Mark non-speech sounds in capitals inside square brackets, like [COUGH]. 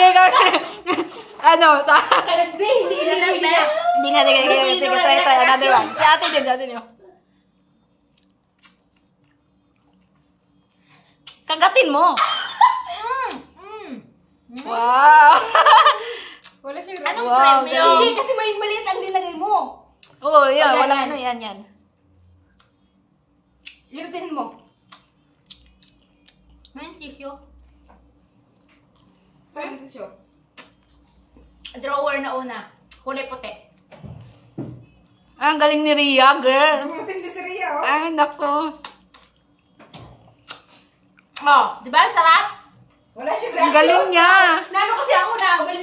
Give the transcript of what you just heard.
tagay [LAUGHS] ano, ka. ano? Kalagbi, hindi na Hindi na tagay ka. Sige, try, try. Another one. Si ate din, si ate din. Kagatin mo. Mm, mm. Wow! [LAUGHS] Wala siya. Anong wow, premyo? Hindi, kasi may maliit ang nilagay mo. Oo, oh, yeah. Wala ano, yan, yan. Lirutin mo. May tissue. Sandwicho. Drawer na una. Kulay puti. Ah, ang galing ni Ria, girl. Matindi si Ria, oh. Ay, nako. Oh, di ba? Sarap? Wala siya reaction. Ang galing niya. Nano kasi ako na, wala